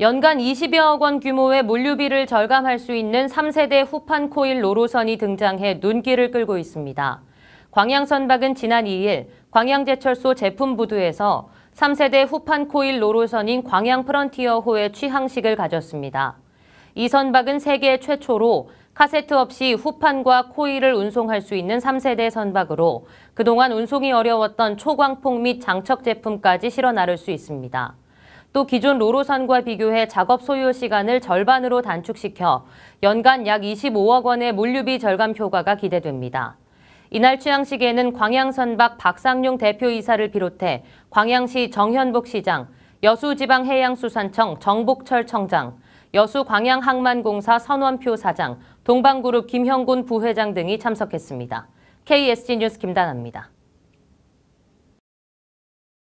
연간 20여억 원 규모의 물류비를 절감할 수 있는 3세대 후판 코일 노로선이 등장해 눈길을 끌고 있습니다. 광양선박은 지난 2일 광양제철소 제품부두에서 3세대 후판 코일 노로선인 광양 프런티어호의 취항식을 가졌습니다. 이 선박은 세계 최초로 카세트 없이 후판과 코일을 운송할 수 있는 3세대 선박으로 그동안 운송이 어려웠던 초광폭 및 장척 제품까지 실어 나를 수 있습니다. 또 기존 로로산과 비교해 작업 소요 시간을 절반으로 단축시켜 연간 약 25억 원의 물류비 절감 효과가 기대됩니다. 이날 취향식에는 광양선박 박상용 대표이사를 비롯해 광양시 정현복 시장, 여수지방해양수산청 정복철 청장, 여수광양항만공사 선원표 사장, 동방그룹 김형곤 부회장 등이 참석했습니다. KSG 뉴스 김다나입니다.